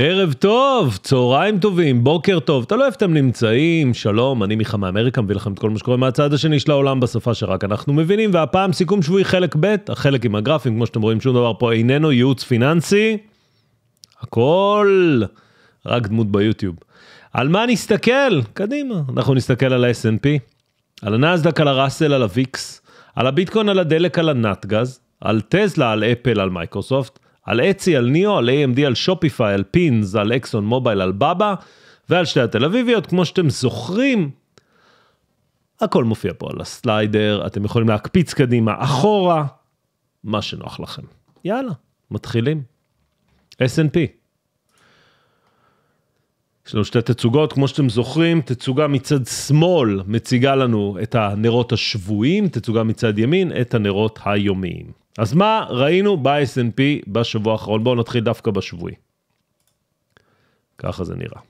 ערב טוב, צהריים טובים, בוקר טוב, תלוי איפה אתם נמצאים, שלום, אני מיכה מאמריקה, מביא לכם את כל מה שקורה מהצד השני של העולם בשפה שרק אנחנו מבינים, והפעם סיכום שבועי חלק ב', החלק עם הגרפים, כמו שאתם רואים, שום דבר פה איננו ייעוץ פיננסי, הכל רק דמות ביוטיוב. על מה נסתכל? קדימה, אנחנו נסתכל על ה snp על הנאסדק, על הראסל, על הוויקס, על הביטקוין, על הדלק, על הנתגז, על טסלה, על אפל, על מייקרוסופט. על אצי, על ניאו, על AMD, על שופיפיי, על פינס, על אקסון מובייל, על בבא ועל שתי התל אביביות, כמו שאתם זוכרים, הכל מופיע פה על הסליידר, אתם יכולים להקפיץ קדימה, אחורה, מה שנוח לכם. יאללה, מתחילים. S&P. יש לנו שתי תצוגות, כמו שאתם זוכרים, תצוגה מצד שמאל מציגה לנו את הנרות השבויים, תצוגה מצד ימין את הנרות היומיים. אז מה ראינו ב-S&P בשבוע האחרון? בואו נתחיל דווקא בשבועי. ככה זה נראה.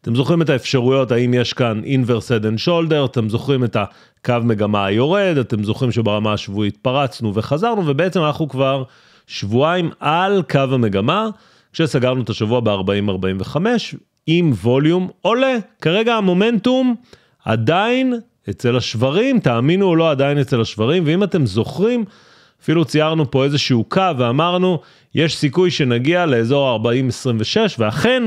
אתם זוכרים את האפשרויות, האם יש כאן inverse head and shoulder, אתם זוכרים את הקו מגמה היורד, אתם זוכרים שברמה השבועית פרצנו וחזרנו, ובעצם אנחנו כבר שבועיים על קו המגמה, כשסגרנו את השבוע ב-40-45, עם ווליום עולה. כרגע המומנטום עדיין אצל השברים, תאמינו או לא, עדיין אצל השברים, ואם אתם זוכרים, אפילו ציירנו פה איזשהו קו ואמרנו, יש סיכוי שנגיע לאזור 40-26, ואכן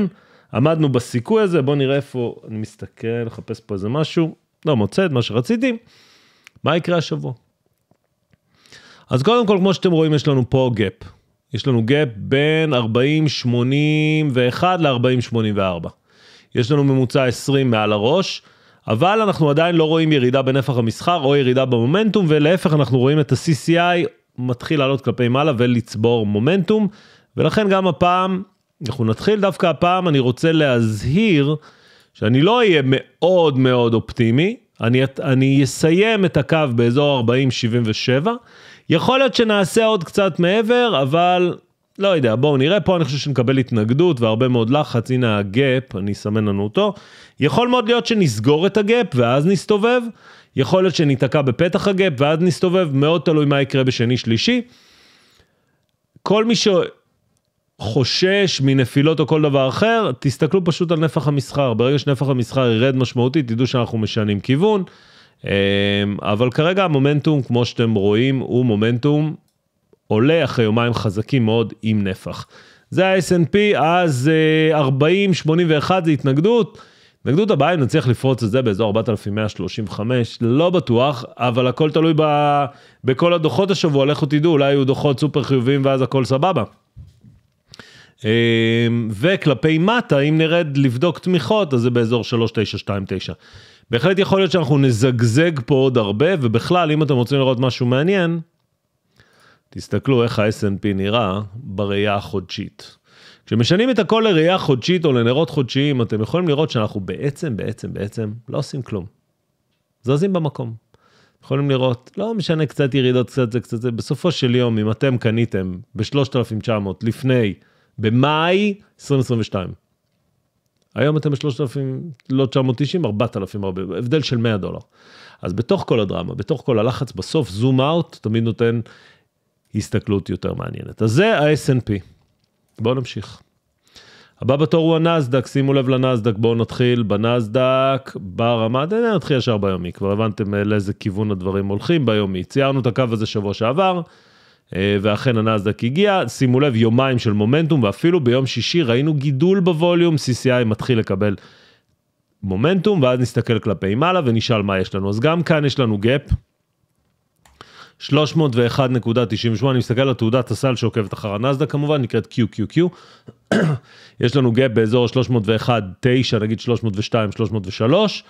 עמדנו בסיכוי הזה, בואו נראה איפה, אני מסתכל, נחפש פה איזה משהו, לא מוצא את מה שרציתי, מה יקרה השבוע? אז קודם כל, כמו שאתם רואים, יש לנו פה גאפ. יש לנו גאפ בין 40-81 ל-40-84. יש לנו ממוצע 20 מעל הראש. אבל אנחנו עדיין לא רואים ירידה בנפח המסחר או ירידה במומנטום, ולהפך אנחנו רואים את ה-CCI מתחיל לעלות כלפי מעלה ולצבור מומנטום, ולכן גם הפעם, אנחנו נתחיל דווקא הפעם, אני רוצה להזהיר שאני לא אהיה מאוד מאוד אופטימי, אני, אני אסיים את הקו באזור 40-77, יכול להיות שנעשה עוד קצת מעבר, אבל לא יודע, בואו נראה, פה אני חושב שנקבל התנגדות והרבה מאוד לחץ, הנה הגאפ, אני אסמן לנו אותו. יכול מאוד להיות שנסגור את הגאפ ואז נסתובב, יכול להיות שניתקע בפתח הגאפ ואז נסתובב, מאוד תלוי מה יקרה בשני שלישי. כל מי שחושש מנפילות או כל דבר אחר, תסתכלו פשוט על נפח המסחר, ברגע שנפח המסחר ירד משמעותית, תדעו שאנחנו משנים כיוון. אמ, אבל כרגע המומנטום, כמו שאתם רואים, הוא מומנטום עולה אחרי יומיים חזקים מאוד עם נפח. זה ה-S&P, אז 40, אה, 81 זה התנגדות. התנגדות הבאה אם נצליח לפרוץ את זה באזור 4,135, לא בטוח, אבל הכל תלוי ב... בכל הדוחות השבוע, לכו תדעו, אולי יהיו דוחות סופר חיוביים ואז הכל סבבה. אה, וכלפי מטה, אם נרד לבדוק תמיכות, אז זה באזור 3929. בהחלט יכול להיות שאנחנו נזגזג פה עוד הרבה, ובכלל, אם אתם רוצים לראות משהו מעניין, תסתכלו איך ה snp נראה בראייה החודשית. כשמשנים את הכל לראייה חודשית או לנרות חודשיים, אתם יכולים לראות שאנחנו בעצם, בעצם, בעצם לא עושים כלום. זזים במקום. יכולים לראות, לא משנה, קצת ירידות, קצת זה, קצת זה, בסופו של יום, אם אתם קניתם ב-3,900 לפני, במאי 2022, היום אתם ב-3,000, לא 990, 4,000, הבדל של 100 דולר. אז בתוך כל הדרמה, בתוך כל הלחץ, בסוף זום אאוט תמיד נותן הסתכלות יותר מעניינת. אז זה ה snp בואו נמשיך. הבא בתור הוא הנסדק, שימו לב לנסדק, בואו נתחיל בנסדק, ברמה, אה, נתחיל ישר ביומי, כבר הבנתם אה, לאיזה כיוון הדברים הולכים ביומי. ציירנו את הקו הזה שבוע שעבר, אה, ואכן הנסדק הגיע, שימו לב, יומיים של מומנטום, ואפילו ביום שישי ראינו גידול בווליום, CCI מתחיל לקבל מומנטום, ואז נסתכל כלפי מעלה ונשאל מה יש לנו. אז גם כאן יש לנו gap, 301.98, אני מסתכל על תעודת הסל שעוקבת אחר הנסדק כמובן, נקראת QQQ. יש לנו גאפ באזור 301.9, נגיד 302, 303.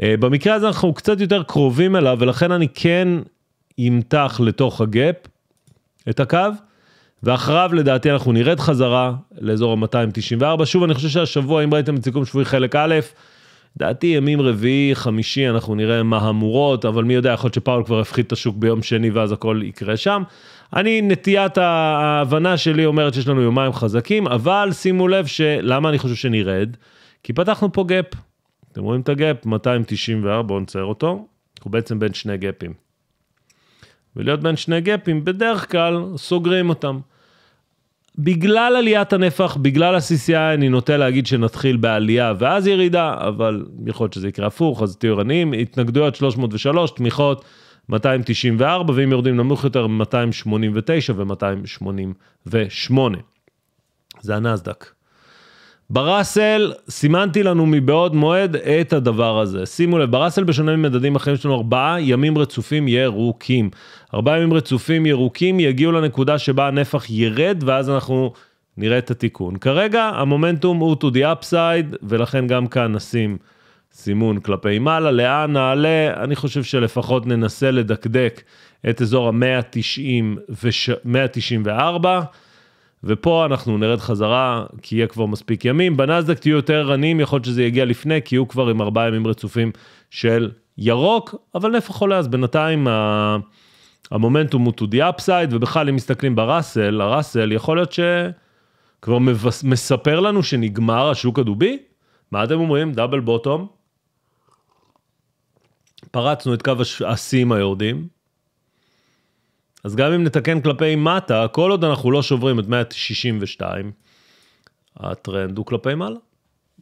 Uh, במקרה הזה אנחנו קצת יותר קרובים אליו, ולכן אני כן אמתח לתוך הגאפ את הקו, ואחריו לדעתי אנחנו נרד חזרה לאזור ה-294. שוב, אני חושב שהשבוע, אם ראיתם את סיכום שבועי חלק א', דעתי ימים רביעי, חמישי, אנחנו נראה מהמורות, אבל מי יודע, יכול להיות שפאול כבר יפחית את השוק ביום שני ואז הכל יקרה שם. אני, נטיית ההבנה שלי אומרת שיש לנו יומיים חזקים, אבל שימו לב שלמה אני חושב שנרד? כי פתחנו פה גאפ. אתם רואים את הגאפ? 294, בואו נצייר אותו. אנחנו בעצם בין שני גאפים. ולהיות בין שני גאפים, בדרך כלל סוגרים אותם. בגלל עליית הנפח, בגלל ה-CCI, אני נוטה להגיד שנתחיל בעלייה ואז ירידה, אבל יכול להיות שזה יקרה הפוך, אז תהיו ערניים. התנגדויות 303, תמיכות 294, ואם יורדים נמוך יותר, 289 ו-288. זה הנסדק. בראסל, סימנתי לנו מבעוד מועד את הדבר הזה. שימו לב, בראסל בשונה ממדדים אחרים שלנו, ארבעה ימים רצופים ירוקים. ארבעה ימים רצופים ירוקים יגיעו לנקודה שבה הנפח ירד, ואז אנחנו נראה את התיקון. כרגע המומנטום הוא to the upside, ולכן גם כאן נשים סימון כלפי מעלה. לאן נעלה? אני חושב שלפחות ננסה לדקדק את אזור ה-194. ופה אנחנו נרד חזרה, כי יהיה כבר מספיק ימים. בנאסדק תהיו יותר ערניים, יכול להיות שזה יגיע לפני, כי יהיו כבר עם ארבעה ימים רצופים של ירוק, אבל נפח עולה, אז בינתיים ה... המומנטום הוא to the upside, ובכלל אם מסתכלים בראסל, הראסל יכול להיות שכבר מבס... מספר לנו שנגמר השוק הדובי. מה אתם אומרים? דאבל בוטום. פרצנו את קו השיאים היורדים. אז גם אם נתקן כלפי מטה, כל עוד אנחנו לא שוברים את 162, הטרנד הוא כלפי מעלה.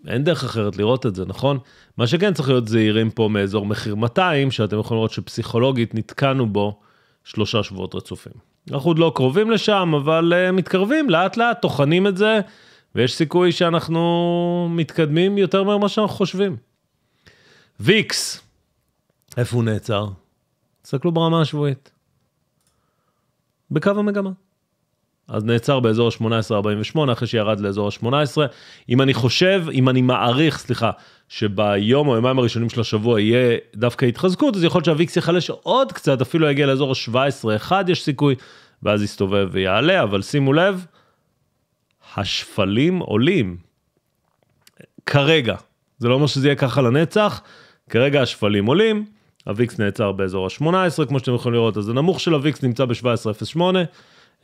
אין דרך אחרת לראות את זה, נכון? מה שכן צריך להיות זהירים פה מאזור מחיר 200, שאתם יכולים לראות שפסיכולוגית נתקענו בו שלושה שבועות רצופים. אנחנו עוד לא קרובים לשם, אבל אה, מתקרבים, לאט לאט טוחנים את זה, ויש סיכוי שאנחנו מתקדמים יותר ממה שאנחנו חושבים. ויקס, איפה הוא נעצר? תסתכלו ברמה השבועית. בקו המגמה. אז נעצר באזור ה-18-48 אחרי שירד לאזור ה-18. אם אני חושב, אם אני מעריך, סליחה, שביום או יומיים הראשונים של השבוע יהיה דווקא התחזקות, אז יכול להיות שהוויקס יחלש עוד קצת, אפילו יגיע לאזור ה-17-1 יש סיכוי, ואז יסתובב ויעלה, אבל שימו לב, השפלים עולים. כרגע, זה לא אומר שזה יהיה ככה לנצח, כרגע השפלים עולים. הוויקס נעצר באזור ה-18, כמו שאתם יכולים לראות, אז הנמוך של הוויקס נמצא ב-17.08.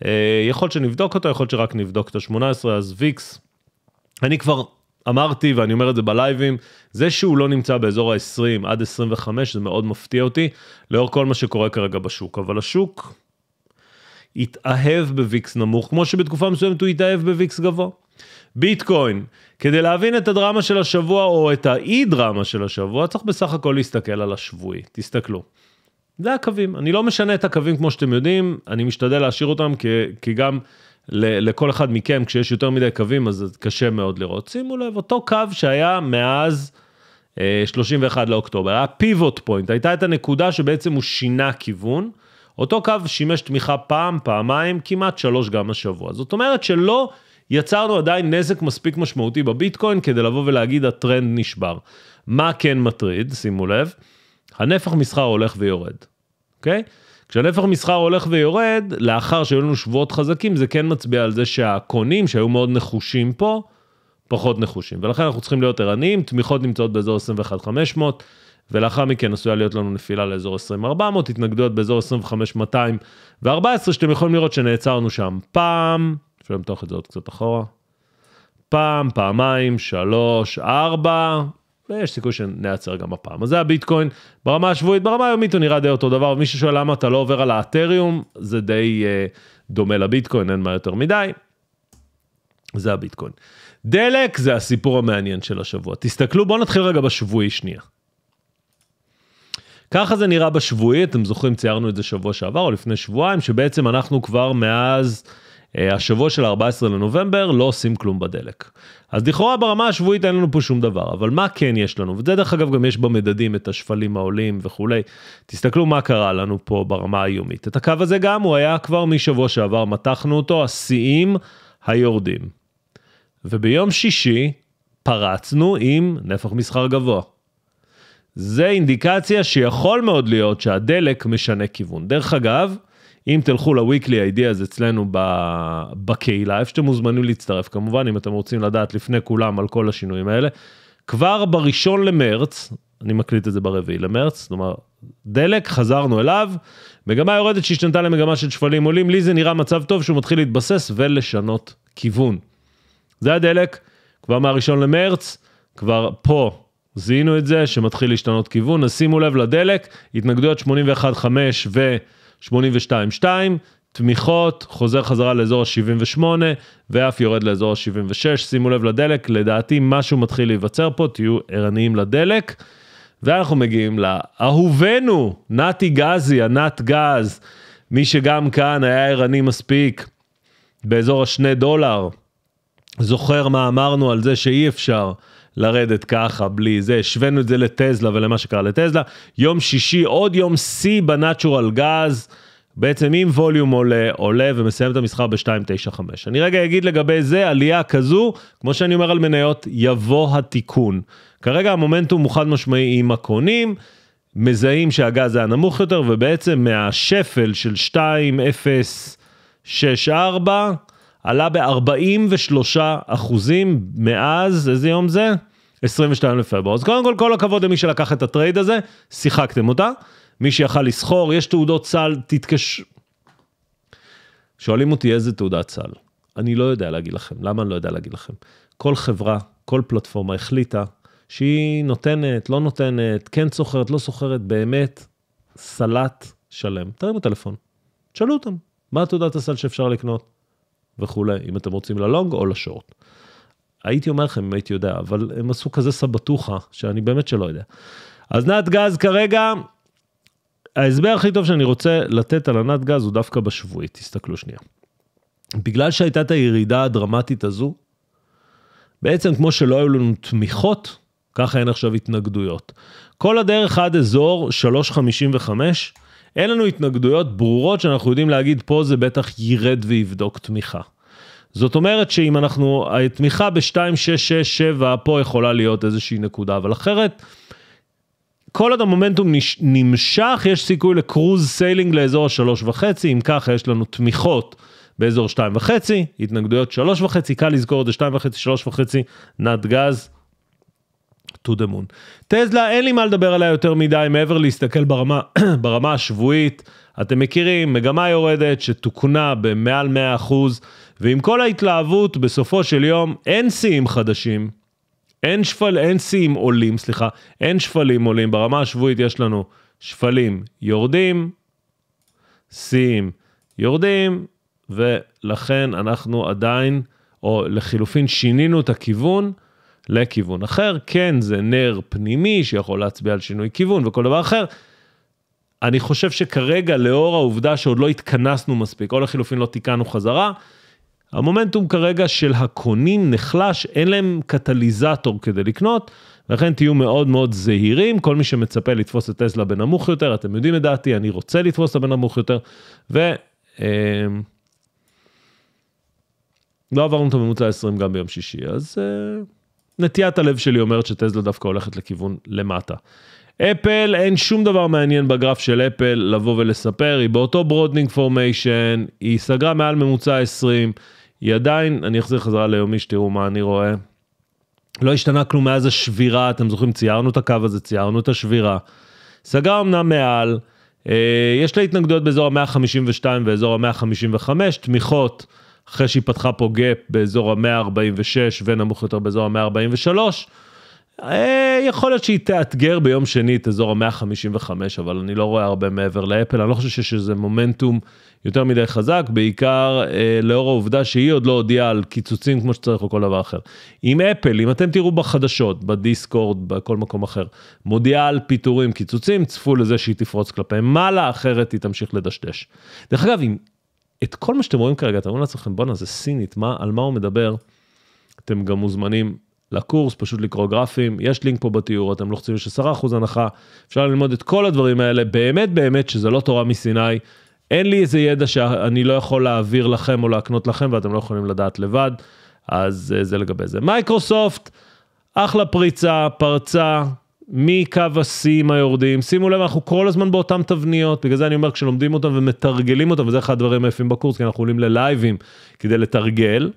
אה, יכול שנבדוק אותו, יכול שרק נבדוק את ה-18, אז ויקס, אני כבר אמרתי ואני אומר את זה בלייבים, זה שהוא לא נמצא באזור ה-20 עד 25 זה מאוד מפתיע אותי, לאור כל מה שקורה כרגע בשוק, אבל השוק התאהב בוויקס נמוך, כמו שבתקופה מסוימת הוא התאהב בוויקס גבוה. ביטקוין, כדי להבין את הדרמה של השבוע או את האי-דרמה של השבוע, צריך בסך הכל להסתכל על השבועי, תסתכלו. זה הקווים, אני לא משנה את הקווים כמו שאתם יודעים, אני משתדל להשאיר אותם כי, כי גם לכל אחד מכם, כשיש יותר מדי קווים, אז זה קשה מאוד לראות. שימו לב, אותו קו שהיה מאז אה, 31 לאוקטובר, היה פיבוט פוינט, הייתה את הנקודה שבעצם הוא שינה כיוון. אותו קו שימש תמיכה פעם, פעמיים, כמעט שלוש גם השבוע. זאת אומרת שלא יצרנו עדיין נזק מספיק משמעותי בביטקוין כדי לבוא ולהגיד הטרנד נשבר. מה כן מטריד, שימו לב, הנפח מסחר הולך ויורד, אוקיי? כשהנפח מסחר הולך ויורד, לאחר שהיו לנו שבועות חזקים, זה כן מצביע על זה שהקונים שהיו מאוד נחושים פה, פחות נחושים. ולכן אנחנו צריכים להיות ערניים, תמיכות נמצאות באזור 21,500, ולאחר מכן עשויה להיות לנו נפילה לאזור 20,400, התנגדויות באזור 25200 ו-14, שאתם יכולים לראות שנעצרנו שם פעם, אפשר למתוח את זה עוד קצת אחורה. פעם, פעמיים, שלוש, ארבע, ויש סיכוי שנעצר גם הפעם. אז זה הביטקוין ברמה השבועית, ברמה היומית הוא נראה די אותו דבר, ומי ששואל למה אתה לא עובר על האתריום, זה די אה, דומה לביטקוין, אין מה יותר מדי. זה הביטקוין. דלק זה הסיפור המעניין של השבוע. תסתכלו, בואו נתחיל רגע בשבועי שנייה. ככה זה נראה בשבועי, אתם זוכרים, ציירנו את זה שבוע שעבר או לפני שבועיים, שבעצם אנחנו כבר מאז... אה, השבוע של 14 לנובמבר לא עושים כלום בדלק. אז לכאורה ברמה השבועית אין לנו פה שום דבר, אבל מה כן יש לנו? וזה דרך אגב גם יש במדדים את השפלים העולים וכולי. תסתכלו מה קרה לנו פה ברמה היומית. את הקו הזה גם הוא היה כבר משבוע שעבר, מתחנו אותו, השיאים היורדים. וביום שישי פרצנו עם נפח מסחר גבוה. זה אינדיקציה שיכול מאוד להיות שהדלק משנה כיוון. דרך אגב, אם תלכו ל-weekly ideas אצלנו בקהילה, איפה שאתם מוזמנים להצטרף, כמובן, אם אתם רוצים לדעת לפני כולם על כל השינויים האלה, כבר בראשון למרץ, אני מקליט את זה ברביעי למרץ, כלומר, דלק, חזרנו אליו, מגמה יורדת שהשתנתה למגמה של שפלים עולים, לי זה נראה מצב טוב שהוא מתחיל להתבסס ולשנות כיוון. זה הדלק, כבר מהראשון למרץ, כבר פה זיהינו את זה, שמתחיל להשתנות כיוון, אז שימו לב לדלק, התנגדויות 81.5 ו... 82.2, תמיכות, חוזר חזרה לאזור ה-78 ואף יורד לאזור ה-76. שימו לב לדלק, לדעתי משהו מתחיל להיווצר פה, תהיו ערניים לדלק. ואנחנו מגיעים לאהובנו, נתי גזי, ענת גז, מי שגם כאן היה ערני מספיק, באזור השני דולר, זוכר מה אמרנו על זה שאי אפשר. לרדת ככה, בלי זה, השווינו את זה לטזלה ולמה שקרה לטזלה. יום שישי, עוד יום שיא בנאצ'ורל גז, בעצם אם ווליום עולה, עולה ומסיים את המסחר ב-2.95. אני רגע אגיד לגבי זה, עלייה כזו, כמו שאני אומר על מניות, יבוא התיקון. כרגע המומנטום הוא חד משמעי עם הקונים. מזהים שהגז היה נמוך יותר, ובעצם מהשפל של 2.064 עלה ב-43 אחוזים מאז, איזה יום זה? 22 לפברואר. אז קודם כל, כל הכבוד למי שלקח את הטרייד הזה, שיחקתם אותה. מי שיכל לסחור, יש תעודות סל, תתקש... שואלים אותי איזה תעודת סל. אני לא יודע להגיד לכם. למה אני לא יודע להגיד לכם? כל חברה, כל פלטפורמה החליטה שהיא נותנת, לא נותנת, כן סוחרת, לא סוחרת, באמת סלט שלם. תרימו טלפון, תשאלו אותם, מה תעודת הסל שאפשר לקנות? וכולי, אם אתם רוצים ללונג או לשורט. הייתי אומר לכם אם הייתי יודע, אבל הם עשו כזה סבטוחה, שאני באמת שלא יודע. אז נת גז כרגע, ההסבר הכי טוב שאני רוצה לתת על הנת גז הוא דווקא בשבועי, תסתכלו שנייה. בגלל שהייתה את הירידה הדרמטית הזו, בעצם כמו שלא היו לנו תמיכות, ככה אין עכשיו התנגדויות. כל הדרך עד אזור 355, אין לנו התנגדויות ברורות שאנחנו יודעים להגיד פה זה בטח ירד ויבדוק תמיכה. זאת אומרת שאם אנחנו, התמיכה ב-2667 פה יכולה להיות איזושהי נקודה, אבל אחרת, כל עוד המומנטום נמשך, יש סיכוי לקרוז סיילינג לאזור השלוש וחצי, אם ככה יש לנו תמיכות באזור שתיים וחצי, התנגדויות שלוש וחצי, קל לזכור את זה שתיים וחצי, שלוש וחצי, נתגז, to the moon. טסלה, אין לי מה לדבר עליה יותר מדי מעבר להסתכל ברמה, ברמה השבועית. אתם מכירים, מגמה יורדת שתוקנה במעל 100%, ועם כל ההתלהבות, בסופו של יום אין שיאים חדשים, אין, שפל, אין שיאים עולים, סליחה, אין שפלים עולים, ברמה השבועית יש לנו שפלים יורדים, שיאים יורדים, ולכן אנחנו עדיין, או לחילופין שינינו את הכיוון, לכיוון אחר. כן, זה נר פנימי שיכול להצביע על שינוי כיוון וכל דבר אחר. אני חושב שכרגע, לאור העובדה שעוד לא התכנסנו מספיק, או לחילופין לא תיקנו חזרה, המומנטום כרגע של הקונים נחלש, אין להם קטליזטור כדי לקנות, ולכן תהיו מאוד מאוד זהירים, כל מי שמצפה לתפוס את טסלה בנמוך יותר, אתם יודעים את דעתי, אני רוצה לתפוס אותה בנמוך יותר, ו... אמ, לא עברנו את הממוצע 20 גם ביום שישי, אז... אה, נטיית הלב שלי אומרת שטסלה דווקא הולכת לכיוון למטה. אפל, אין שום דבר מעניין בגרף של אפל לבוא ולספר, היא באותו ברודנינג פורמיישן, היא סגרה מעל ממוצע 20, היא עדיין, אני אחזיר חזרה ליומי שתראו מה אני רואה. לא השתנה כלום מאז השבירה, אתם זוכרים, ציירנו את הקו הזה, ציירנו את השבירה. סגרה אמנם מעל, אה, יש לה התנגדויות באזור ה-152 ואזור ה-155, תמיכות. אחרי שהיא פתחה פה גאפ באזור ה-146 ונמוך יותר באזור ה-143, אה, יכול להיות שהיא תאתגר ביום שני את אזור ה-155, אבל אני לא רואה הרבה מעבר לאפל, אני לא חושב שיש איזה מומנטום יותר מדי חזק, בעיקר אה, לאור העובדה שהיא עוד לא הודיעה על קיצוצים כמו שצריך או כל דבר אחר. אם אפל, אם אתם תראו בחדשות, בדיסקורד, בכל מקום אחר, מודיעה על פיטורים, קיצוצים, צפו לזה שהיא תפרוץ כלפי מעלה, אחרת היא תמשיך לדשדש. דרך אגב, אם את כל מה שאתם רואים כרגע, אתם אומרים לעצמכם, בואנה, זה סינית, מה, על מה הוא מדבר? אתם גם מוזמנים לקורס, פשוט לקרוא גרפים, יש לינק פה בתיאור, אתם לוחצים, יש 10% הנחה, אפשר ללמוד את כל הדברים האלה, באמת באמת שזה לא תורה מסיני, אין לי איזה ידע שאני לא יכול להעביר לכם או להקנות לכם ואתם לא יכולים לדעת לבד, אז אה, זה לגבי זה. מייקרוסופט, אחלה פריצה, פרצה, מקו השיא היורדים, שימו לב, אנחנו כל הזמן באותן תבניות, בגלל זה אני אומר, כשלומדים אותם ומתרגלים אותם, וזה אחד הדברים היפים בקורס, כי אנחנו עולים ללייבים כדי לתרגל.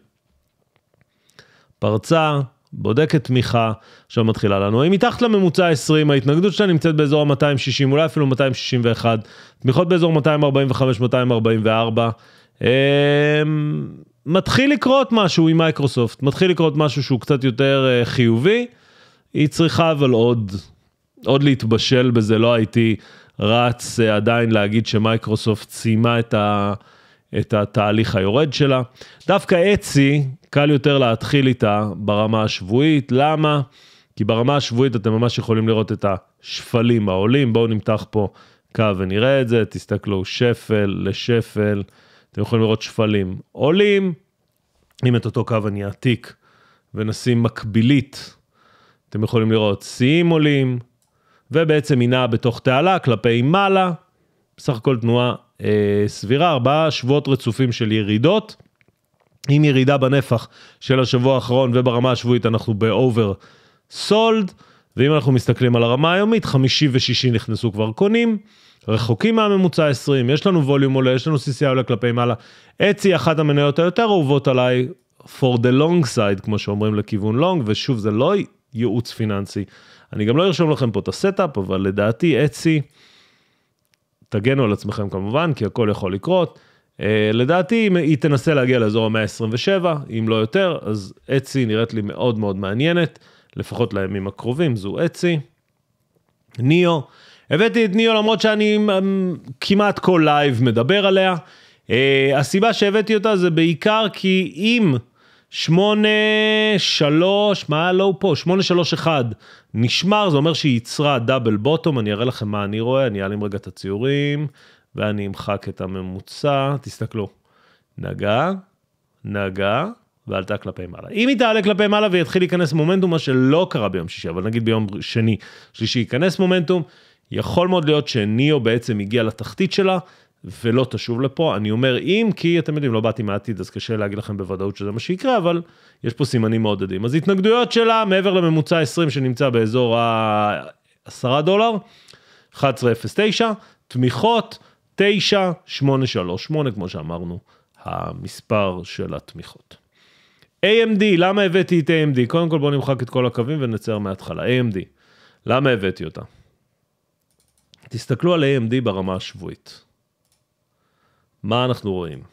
פרצה, בודקת תמיכה, עכשיו מתחילה לנו. היא מתחת לממוצע 20, ההתנגדות שלה נמצאת באזור ה-260, אולי אפילו 261, תמיכות באזור 245-244. אמ, מתחיל לקרות משהו עם מייקרוסופט, מתחיל לקרות משהו שהוא קצת יותר אה, חיובי. היא צריכה אבל עוד, עוד להתבשל בזה, לא הייתי רץ אה, עדיין להגיד שמייקרוסופט סיימה את, ה, את התהליך היורד שלה. דווקא אצי, קל יותר להתחיל איתה ברמה השבועית, למה? כי ברמה השבועית אתם ממש יכולים לראות את השפלים העולים, בואו נמתח פה קו ונראה את זה, תסתכלו שפל לשפל, אתם יכולים לראות שפלים עולים, אם את אותו קו אני אעתיק ונשים מקבילית אתם יכולים לראות שיאים עולים, ובעצם היא נעה בתוך תעלה כלפי מעלה, בסך הכל תנועה אה, סבירה, ארבעה שבועות רצופים של ירידות. עם ירידה בנפח של השבוע האחרון וברמה השבועית אנחנו באובר סולד, ואם אנחנו מסתכלים על הרמה היומית, חמישי ושישי נכנסו כבר קונים, רחוקים מהממוצע 20, יש לנו ווליום עולה, יש לנו CCI עולה כלפי מעלה. אצי, אחת המניות היותר אהובות עליי, for the long side, כמו שאומרים לכיוון long, ושוב, זה לא ייעוץ פיננסי. אני גם לא ארשום לכם פה את הסטאפ, אבל לדעתי אצי, תגנו על עצמכם כמובן, כי הכל יכול לקרות. Uh, לדעתי אם היא תנסה להגיע לאזור המאה ה-27, אם לא יותר, אז אצי נראית לי מאוד מאוד מעניינת, לפחות לימים הקרובים, זו אצי. ניו, הבאתי את ניו למרות שאני um, כמעט כל לייב מדבר עליה. Uh, הסיבה שהבאתי אותה זה בעיקר כי אם... שמונה שלוש, מה היה לו פה? שמונה שלוש אחד נשמר, זה אומר שהיא ייצרה דאבל בוטום, אני אראה לכם מה אני רואה, אני אעלים רגע את הציורים, ואני אמחק את הממוצע, תסתכלו, נגע, נגע, ועלתה כלפי מעלה. אם היא תעלה כלפי מעלה ויתחיל להיכנס מומנטום, מה שלא קרה ביום שישי, אבל נגיד ביום שני, שלישי ייכנס מומנטום, יכול מאוד להיות שניאו בעצם הגיע לתחתית שלה, ולא תשוב לפה. אני אומר אם, כי אתם יודעים, לא באתי מהעתיד, אז קשה להגיד לכם בוודאות שזה מה שיקרה, אבל יש פה סימנים מעודדים. אז התנגדויות שלה, מעבר לממוצע 20 שנמצא באזור ה-10 דולר, 11.09, תמיכות, 9, 8, 3, 8, כמו שאמרנו, המספר של התמיכות. AMD, למה הבאתי את AMD? קודם כל בואו נמחק את כל הקווים ונצייר מההתחלה. AMD, למה הבאתי אותה? תסתכלו על AMD ברמה השבועית. מה אנחנו רואים?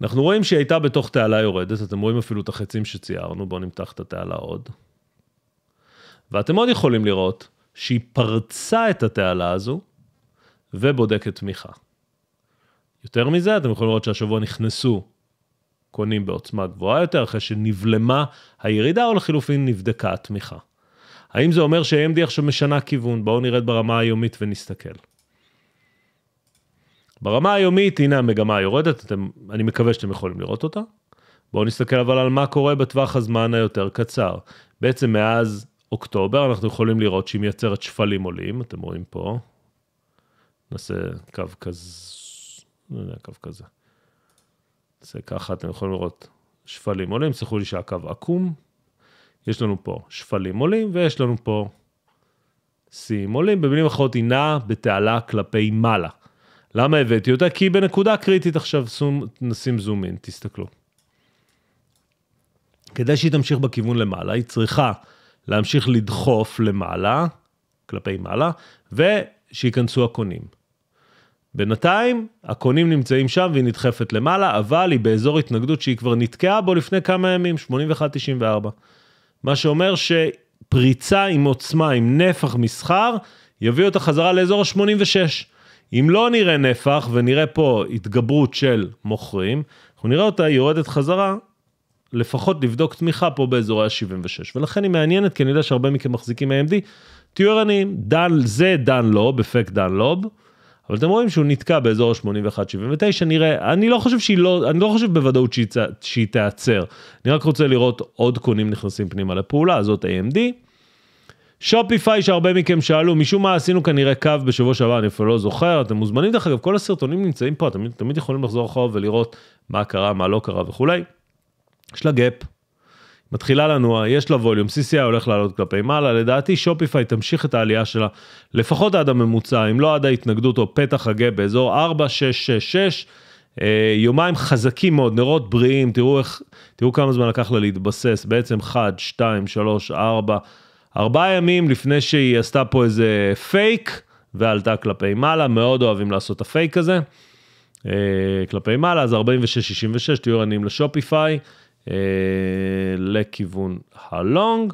אנחנו רואים שהיא הייתה בתוך תעלה יורדת, אתם רואים אפילו את החצים שציירנו, בואו נמתח את התעלה עוד. ואתם עוד יכולים לראות שהיא פרצה את התעלה הזו ובודקת תמיכה. יותר מזה, אתם יכולים לראות שהשבוע נכנסו קונים בעוצמה גבוהה יותר, אחרי שנבלמה הירידה, או לחילופין נבדקה התמיכה. האם זה אומר ש-AMD עכשיו משנה כיוון? בואו נרד ברמה היומית ונסתכל. ברמה היומית, הנה המגמה יורדת, אתם, אני מקווה שאתם יכולים לראות אותה. בואו נסתכל אבל על מה קורה בטווח הזמן היותר קצר. בעצם מאז אוקטובר אנחנו יכולים לראות שהיא מייצרת שפלים עולים, אתם רואים פה. נעשה קו כזה, לא יודע, קו כזה. נעשה ככה, אתם יכולים לראות שפלים עולים, סלחו לי שהקו עקום. יש לנו פה שפלים עולים ויש לנו פה שיאים עולים. במילים אחרות, היא נעה בתעלה כלפי מעלה. למה הבאתי אותה? כי היא בנקודה קריטית עכשיו, סום, נשים זום אין, תסתכלו. כדי שהיא תמשיך בכיוון למעלה, היא צריכה להמשיך לדחוף למעלה, כלפי מעלה, ושייכנסו הקונים. בינתיים, הקונים נמצאים שם והיא נדחפת למעלה, אבל היא באזור התנגדות שהיא כבר נתקעה בו לפני כמה ימים, 81-94. מה שאומר שפריצה עם עוצמה, עם נפח מסחר, יביא אותה חזרה לאזור ה-86. אם לא נראה נפח ונראה פה התגברות של מוכרים, אנחנו נראה אותה יורדת חזרה, לפחות לבדוק תמיכה פה באזורי ה-76. ולכן היא מעניינת, כי אני יודע שהרבה מכם מחזיקים AMD, תהיו ערניים, זה דן לוב, אפקט דן לוב, אבל אתם רואים שהוא נתקע באזור ה-81-79, נראה, אני לא חושב שהיא לא, אני לא חושב בוודאות שהיא, שהיא תיעצר, אני רק רוצה לראות עוד קונים נכנסים פנימה לפעולה, זאת AMD. שופיפיי שהרבה מכם שאלו, משום מה עשינו כנראה קו בשבוע שעבר, אני אפילו לא זוכר, אתם מוזמנים דרך אגב, כל הסרטונים נמצאים פה, אתם תמיד יכולים לחזור אחורה ולראות מה קרה, מה לא קרה וכולי. יש לה גאפ, מתחילה לנוע, יש לה ווליום, CCI הולך לעלות כלפי מעלה, לדעתי שופיפיי תמשיך את העלייה שלה לפחות עד הממוצע, אם לא עד ההתנגדות או פתח הגאפ באזור 4666. אה, יומיים חזקים מאוד, נרות בריאים, תראו איך, תראו כמה זמן לקח לה להתבסס, בעצם 1, 2, 3, 4, ארבעה ימים לפני שהיא עשתה פה איזה פייק ועלתה כלפי מעלה, מאוד אוהבים לעשות את הפייק הזה. אה, כלפי מעלה, אז 46-66, תהיו עניים לשופיפיי, אה, לכיוון הלונג.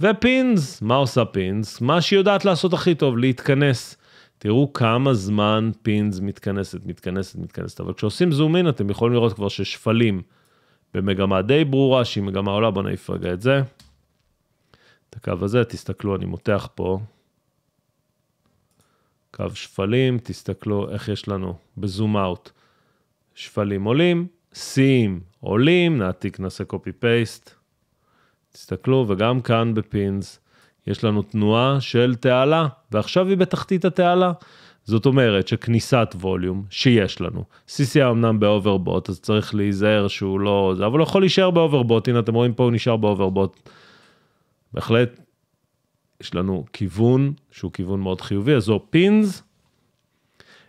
ופינס, מה עושה פינס? מה שהיא יודעת לעשות הכי טוב, להתכנס. תראו כמה זמן פינס מתכנסת, מתכנסת, מתכנסת. אבל כשעושים זום אין, אתם יכולים לראות כבר ששפלים במגמה די ברורה, שהיא מגמה עולה, בואו נעיף רגע את זה. את הקו הזה, תסתכלו, אני מותח פה. קו שפלים, תסתכלו איך יש לנו בזום אאוט. שפלים עולים, שיאים עולים, נעתיק, נעשה קופי פייסט. תסתכלו, וגם כאן בפינס יש לנו תנועה של תעלה, ועכשיו היא בתחתית התעלה. זאת אומרת שכניסת ווליום שיש לנו, CCI אמנם באוברבוט, אז צריך להיזהר שהוא לא, אבל הוא יכול להישאר באוברבוט, הנה אתם רואים פה הוא נשאר באוברבוט בהחלט, יש לנו כיוון שהוא כיוון מאוד חיובי, אז זו פינס.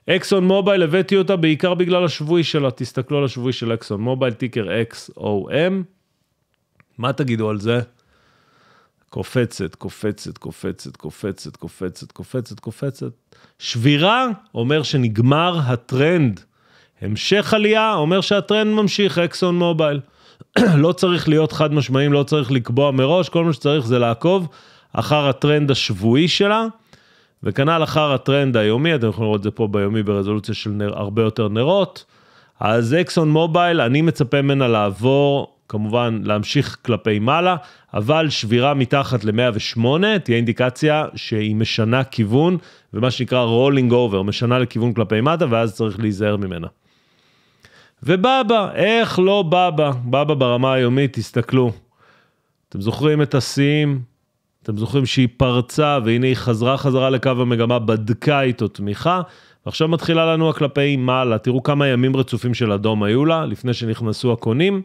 אקסון מובייל, הבאתי אותה בעיקר בגלל השבוי שלה, תסתכלו על השבוי של אקסון מובייל, טיקר XOM. מה תגידו על זה? קופצת, קופצת, קופצת, קופצת, קופצת, קופצת, קופצת. שבירה אומר שנגמר הטרנד. המשך עלייה אומר שהטרנד ממשיך, אקסון מובייל. לא צריך להיות חד משמעיים, לא צריך לקבוע מראש, כל מה שצריך זה לעקוב אחר הטרנד השבועי שלה, וכנ"ל אחר הטרנד היומי, אתם יכולים לראות את זה פה ביומי ברזולוציה של נר, הרבה יותר נרות. אז אקסון מובייל, אני מצפה ממנה לעבור, כמובן להמשיך כלפי מעלה, אבל שבירה מתחת ל-108 תהיה אינדיקציה שהיא משנה כיוון, ומה שנקרא rolling over, משנה לכיוון כלפי מטה, ואז צריך להיזהר ממנה. ובאבא, איך לא באבא? באבא ברמה היומית, תסתכלו. אתם זוכרים את השיאים? אתם זוכרים שהיא פרצה והנה היא חזרה חזרה לקו המגמה, בדקה איתו תמיכה, ועכשיו מתחילה לנוע כלפי מעלה. תראו כמה ימים רצופים של אדום היו לה, לפני שנכנסו הקונים.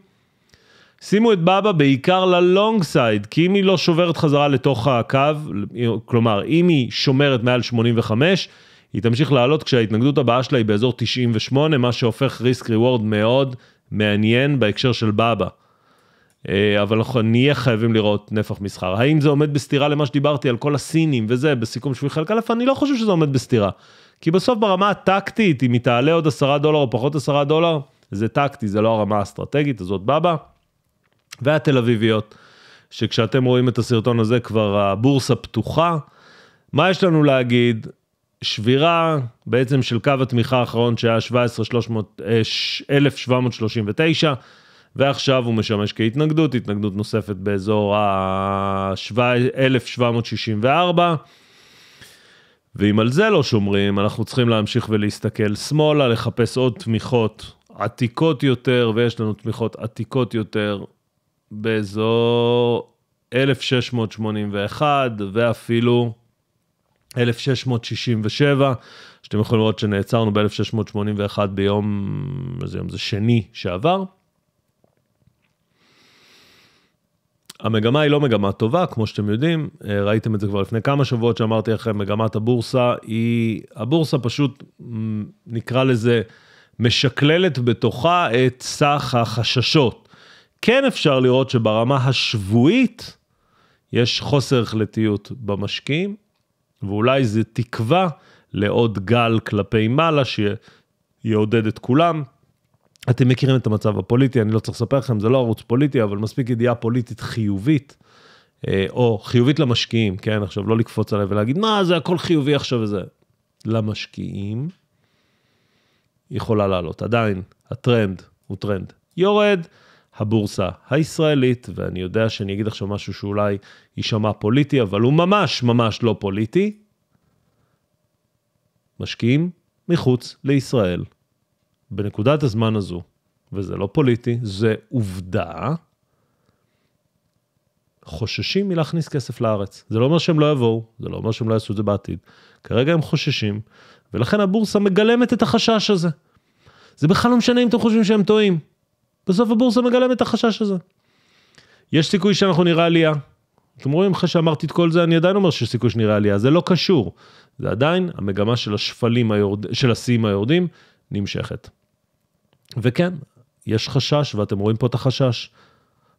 שימו את בבא בעיקר ללונג סייד, כי אם היא לא שוברת חזרה לתוך הקו, כלומר, אם היא שומרת מעל 85, היא תמשיך לעלות כשההתנגדות הבאה שלה היא באזור 98, מה שהופך ריסק ריוורד מאוד מעניין בהקשר של בבא. אה, אבל אנחנו נהיה חייבים לראות נפח מסחר. האם זה עומד בסתירה למה שדיברתי על כל הסינים וזה, בסיכום שביעי חלק א', אני לא חושב שזה עומד בסתירה. כי בסוף ברמה הטקטית, אם היא תעלה עוד עשרה דולר או פחות עשרה דולר, זה טקטי, זה לא הרמה האסטרטגית, הזאת בבא. והתל אביביות, שכשאתם רואים את הסרטון הזה כבר הבורסה פתוחה. מה יש לנו להגיד? שבירה בעצם של קו התמיכה האחרון שהיה 17,739, אה, ועכשיו הוא משמש כהתנגדות, התנגדות נוספת באזור ה-1764. ואם על זה לא שומרים, אנחנו צריכים להמשיך ולהסתכל שמאלה, לחפש עוד תמיכות עתיקות יותר, ויש לנו תמיכות עתיקות יותר באזור 1681, ואפילו 1667, שאתם יכולים לראות שנעצרנו ב-1681 ביום, איזה יום זה שני שעבר. המגמה היא לא מגמה טובה, כמו שאתם יודעים, אה, ראיתם את זה כבר לפני כמה שבועות שאמרתי לכם, מגמת הבורסה היא, הבורסה פשוט, נקרא לזה, משקללת בתוכה את סך החששות. כן אפשר לראות שברמה השבועית יש חוסר החלטיות במשקיעים, ואולי זה תקווה לעוד גל כלפי מעלה שיעודד את כולם. אתם מכירים את המצב הפוליטי, אני לא צריך לספר לכם, זה לא ערוץ פוליטי, אבל מספיק ידיעה פוליטית חיובית, אה, או חיובית למשקיעים, כן, עכשיו לא לקפוץ עליי ולהגיד, מה, זה הכל חיובי עכשיו וזה. למשקיעים, יכולה לעלות. עדיין, הטרנד הוא טרנד יורד, הבורסה הישראלית, ואני יודע שאני אגיד עכשיו משהו שאולי יישמע פוליטי, אבל הוא ממש ממש לא פוליטי. משקיעים מחוץ לישראל, בנקודת הזמן הזו, וזה לא פוליטי, זה עובדה, חוששים מלהכניס כסף לארץ. זה לא אומר שהם לא יבואו, זה לא אומר שהם לא יעשו את זה בעתיד. כרגע הם חוששים, ולכן הבורסה מגלמת את החשש הזה. זה בכלל לא משנה אם אתם חושבים שהם טועים. בסוף הבורסה מגלם את החשש הזה. יש סיכוי שאנחנו נראה עלייה. אתם רואים אחרי שאמרתי את כל זה, אני עדיין אומר שיש סיכוי שנראה עלייה, זה לא קשור. זה עדיין המגמה של השפלים, היורד... של השיאים היורדים, נמשכת. וכן, יש חשש, ואתם רואים פה את החשש.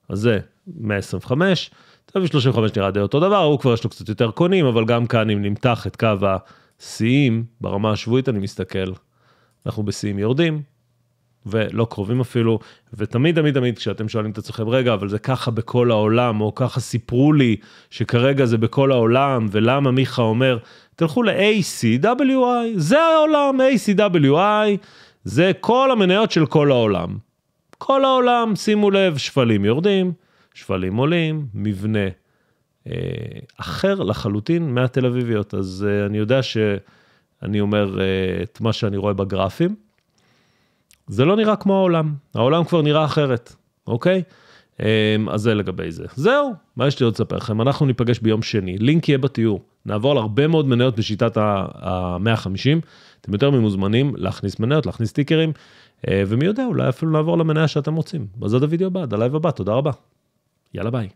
אז זה 125, תל אביב 35 נראה די אותו דבר, הוא כבר יש לו קצת יותר קונים, אבל גם כאן אם נמתח את קו השיאים ברמה השבועית, אני מסתכל, אנחנו בשיאים יורדים, ולא קרובים אפילו, ותמיד תמיד תמיד כשאתם שואלים את עצמכם, רגע, אבל זה ככה בכל העולם, או ככה סיפרו לי שכרגע זה בכל העולם, ולמה מיכה אומר, תלכו ל-ACWI, זה העולם, ACWI, זה כל המניות של כל העולם. כל העולם, שימו לב, שפלים יורדים, שפלים עולים, מבנה אה, אחר לחלוטין מהתל אביביות. אז אה, אני יודע שאני אומר אה, את מה שאני רואה בגרפים. זה לא נראה כמו העולם, העולם כבר נראה אחרת, אוקיי? אמ, אז זה לגבי זה. זהו, מה יש לי עוד לספר לכם? אנחנו ניפגש ביום שני, לינק יהיה בתיאור. נעבור על הרבה מאוד מניות בשיטת ה-150, אתם יותר ממוזמנים להכניס מניות, להכניס סטיקרים, אה, ומי יודע, אולי אפילו נעבור למניה שאתם רוצים. אז עד הוידאו הבא, עד הלייב הבא, תודה רבה. יאללה ביי.